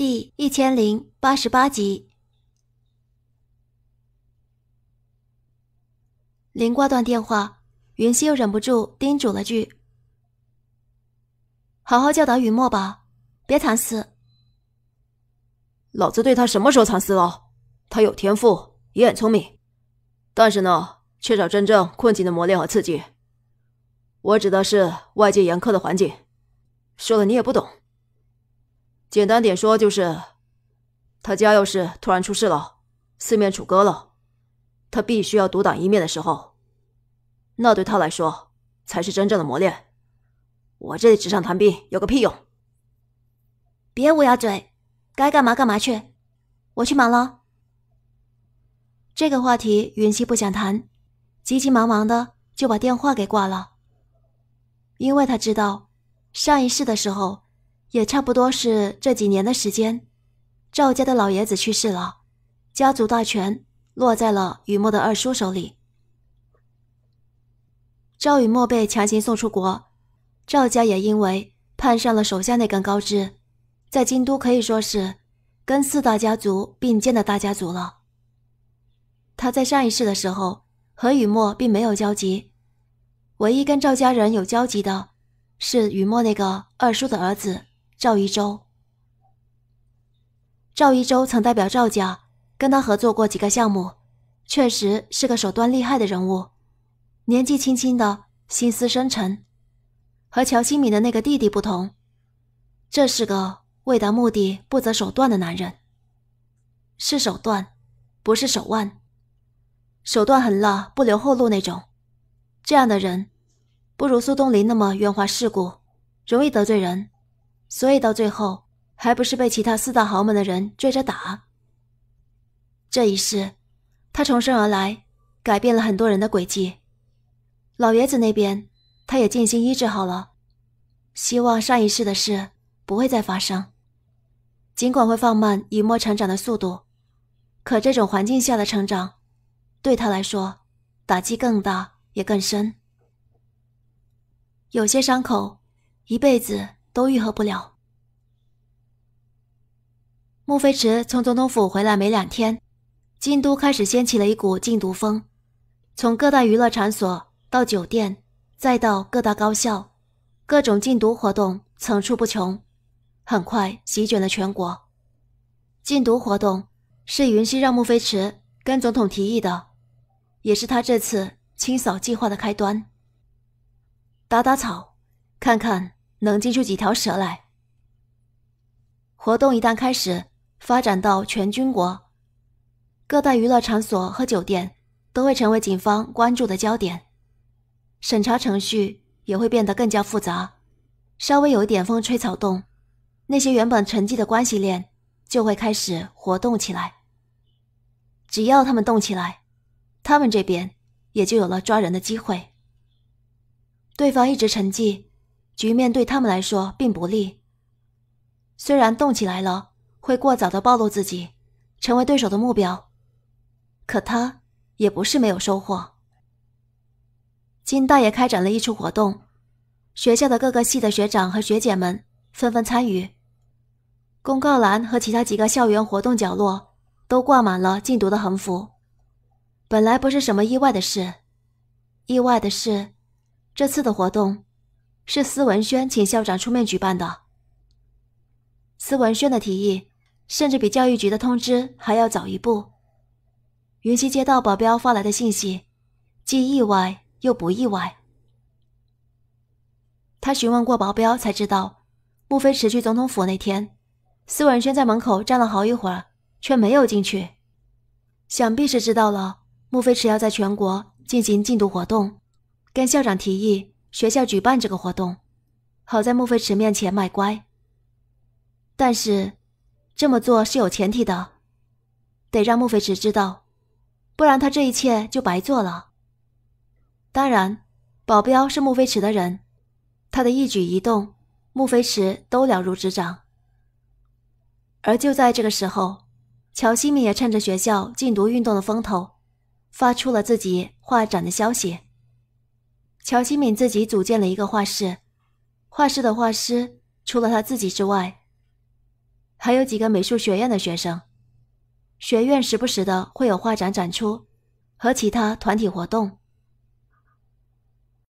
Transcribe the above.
第一千零八十八集，临挂断电话，云溪又忍不住叮嘱了句：“好好教导雨墨吧，别蚕丝。”“老子对他什么时候蚕丝了？他有天赋，也很聪明，但是呢，缺少真正困境的磨练和刺激。我指的是外界严苛的环境，说了你也不懂。”简单点说就是，他家要是突然出事了，四面楚歌了，他必须要独挡一面的时候，那对他来说才是真正的磨练。我这里纸上谈兵有个屁用！别乌鸦嘴，该干嘛干嘛去，我去忙了。这个话题，云溪不想谈，急急忙忙的就把电话给挂了，因为他知道上一世的时候。也差不多是这几年的时间，赵家的老爷子去世了，家族大权落在了雨墨的二叔手里。赵雨墨被强行送出国，赵家也因为攀上了手下那根高枝，在京都可以说是跟四大家族并肩的大家族了。他在上一世的时候和雨墨并没有交集，唯一跟赵家人有交集的是雨墨那个二叔的儿子。赵一舟。赵一舟曾代表赵家跟他合作过几个项目，确实是个手段厉害的人物。年纪轻轻的心思深沉，和乔新敏的那个弟弟不同，这是个为达目的不择手段的男人。是手段，不是手腕。手段狠辣，不留后路那种。这样的人，不如苏东林那么圆滑世故，容易得罪人。所以到最后，还不是被其他四大豪门的人追着打。这一世，他重生而来，改变了很多人的轨迹。老爷子那边，他也尽心医治好了。希望上一世的事不会再发生。尽管会放慢雨墨成长的速度，可这种环境下的成长，对他来说打击更大也更深。有些伤口，一辈子。都愈合不了。穆飞驰从总统府回来没两天，京都开始掀起了一股禁毒风，从各大娱乐场所到酒店，再到各大高校，各种禁毒活动层出不穷，很快席卷了全国。禁毒活动是云溪让穆飞驰跟总统提议的，也是他这次清扫计划的开端。打打草，看看。能惊出几条蛇来。活动一旦开始，发展到全军国，各大娱乐场所和酒店都会成为警方关注的焦点，审查程序也会变得更加复杂。稍微有一点风吹草动，那些原本沉寂的关系链就会开始活动起来。只要他们动起来，他们这边也就有了抓人的机会。对方一直沉寂。局面对他们来说并不利。虽然动起来了，会过早的暴露自己，成为对手的目标，可他也不是没有收获。金大爷开展了一出活动，学校的各个系的学长和学姐们纷纷参与。公告栏和其他几个校园活动角落都挂满了禁毒的横幅。本来不是什么意外的事，意外的是，这次的活动。是司文轩请校长出面举办的。司文轩的提议甚至比教育局的通知还要早一步。云溪接到保镖发来的信息，既意外又不意外。他询问过保镖才知道，穆非迟去总统府那天，司文轩在门口站了好一会儿，却没有进去。想必是知道了穆非迟要在全国进行禁毒活动，跟校长提议。学校举办这个活动，好在穆飞池面前卖乖。但是这么做是有前提的，得让穆飞池知道，不然他这一切就白做了。当然，保镖是穆飞池的人，他的一举一动，穆飞池都了如指掌。而就在这个时候，乔西米也趁着学校禁毒运动的风头，发出了自己画展的消息。乔新敏自己组建了一个画室，画室的画师除了他自己之外，还有几个美术学院的学生。学院时不时的会有画展展出和其他团体活动。